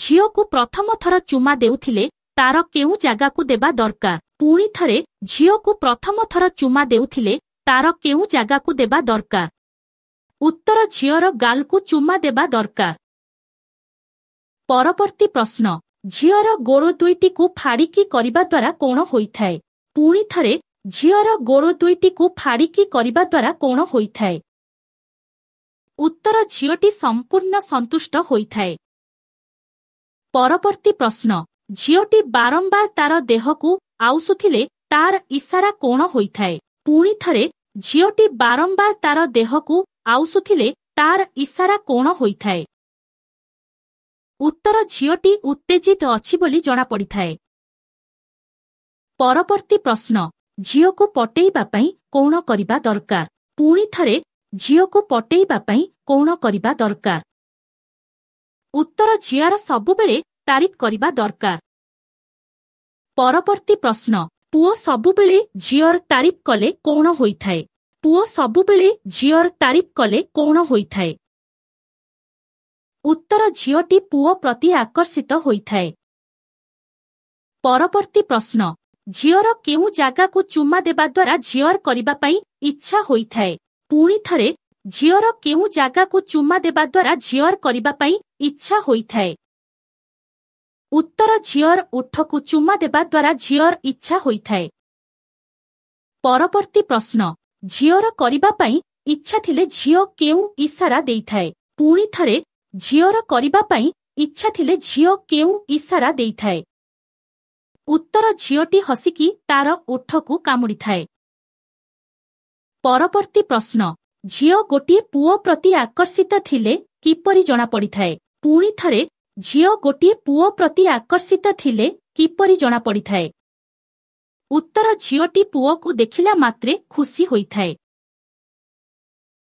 ଝିଅକୁ ପ୍ରଥମ ଥର ଚୁମା ଦେଉଥିଲେ ତାର କେଉଁ ଜାଗାକୁ ଦେବା ଦରକାର ପୁଣି ଥରେ ଝିଅକୁ ପ୍ରଥମ ଥର ଚୁମା ଦେଉଥିଲେ ତାର କେଉଁ ଜାଗାକୁ ଦେବା ଦରକାର ଉତ୍ତର ଝିଅର ଗାଲକୁ ଚୁମା ଦେବା ଦରକାର ପରବର୍ତ୍ତୀ ପ୍ରଶ୍ନ ଝିଅର ଗୋଡ଼ ଦୁଇଟିକୁ ଫାଡ଼ିକି କରିବା ଦ୍ୱାରା କ'ଣ ହୋଇଥାଏ ପୁଣି ଥରେ ଝିଅର ଗୋଡ଼ ଦୁଇଟିକୁ ଫାଡ଼ିକି କରିବା ଦ୍ୱାରା କ'ଣ ହୋଇଥାଏ ଉତ୍ତର ଝିଅଟି ସମ୍ପୂର୍ଣ୍ଣ ସନ୍ତୁଷ୍ଟ ହୋଇଥାଏ ପରବର୍ତ୍ତୀ ପ୍ରଶ୍ନ ଝିଅଟି ବାରମ୍ବାର ତାର ଦେହକୁ ଆଉସୁଥିଲେ ତାର ଇସାରା କ'ଣ ହୋଇଥାଏ ପୁଣି ଥରେ ଝିଅଟି ବାରମ୍ବାର ତାର ଦେହକୁ ଆଉସୁଥିଲେ ତାର ଇସାରା କ'ଣ ହୋଇଥାଏ ଉତ୍ତର ଝିଅଟି ଉତ୍ତେଜିତ ଅଛି ବୋଲି ଜଣାପଡ଼ିଥାଏ ପରବର୍ତ୍ତୀ ପ୍ରଶ୍ନ ଝିଅକୁ ପଟେଇବା ପାଇଁ କ'ଣ କରିବା ଦରକାର ପୁଣି ଥରେ ଝିଅକୁ ପଟେଇବା ପାଇଁ କ'ଣ କରିବା ଦରକାର ଉତ୍ତର ଝିଅର ସବୁବେଳେ ତାରିଫ କରିବା ଦରକାର ପରବର୍ତ୍ତୀ ପ୍ରଶ୍ନ ପୁଅ ସବୁବେଳେ ଝିଅର ତାରିଫ କଲେ କ'ଣ ହୋଇଥାଏ ପୁଅ ସବୁବେଳେ ଝିଅର ତାରିଫ କଲେ କ'ଣ ହୋଇଥାଏ ଉତ୍ତର ଝିଅଟି ପୁଅ ପ୍ରତି ଆକର୍ଷିତ ହୋଇଥାଏ ପରବର୍ତ୍ତୀ ପ୍ରଶ୍ନ ଝିଅର କେଉଁ ଜାଗାକୁ ଚୁମା ଦେବା ଦ୍ୱାରା ଝିଅର କରିବା ପାଇଁ ଇଚ୍ଛା ହୋଇଥାଏ ପୁଣି ଥରେ ଝିଅର କେଉଁ ଜାଗାକୁ ଚୁମା ଦେବା ଦ୍ୱାରା ଝିଅର କରିବା ପାଇଁ ଇଚ୍ଛା ହୋଇଥାଏ ଉତ୍ତର ଝିଅର ଓଠକୁ ଚୁମା ଦେବା ଦ୍ୱାରା ଝିଅର ଇଚ୍ଛା ହୋଇଥାଏ ପରବର୍ତ୍ତୀ ପ୍ରଶ୍ନ ଝିଅର କରିବା ପାଇଁ ଇଚ୍ଛା ଥିଲେ ଝିଅ କେଉଁ ଇଶାରା ଦେଇଥାଏ ପୁଣି ଥରେ ଝିଅର କରିବା ପାଇଁ ଇଚ୍ଛା ଥିଲେ ଝିଅ କେଉଁ ଇଶାରା ଦେଇଥାଏ ଉତ୍ତର ଝିଅଟି ହସିକି ତାର ଓଠକୁ କାମୁଡ଼ିଥାଏ ପରବର୍ତ୍ତୀ ପ୍ରଶ୍ନ ଝିଅ ଗୋଟିଏ ପୁଅ ପ୍ରତି ଆକର୍ଷିତ ଥିଲେ କିପରି ଜଣାପଡ଼ିଥାଏ ପୁଣି ଥରେ ଝିଅ ଗୋଟିଏ ପୁଅ ପ୍ରତି ଆକର୍ଷିତ ଥିଲେ କିପରି ଜଣାପଡ଼ିଥାଏ ଉତ୍ତର ଝିଅଟି ପୁଅକୁ ଦେଖିଲା ମାତ୍ରେ ଖୁସି ହୋଇଥାଏ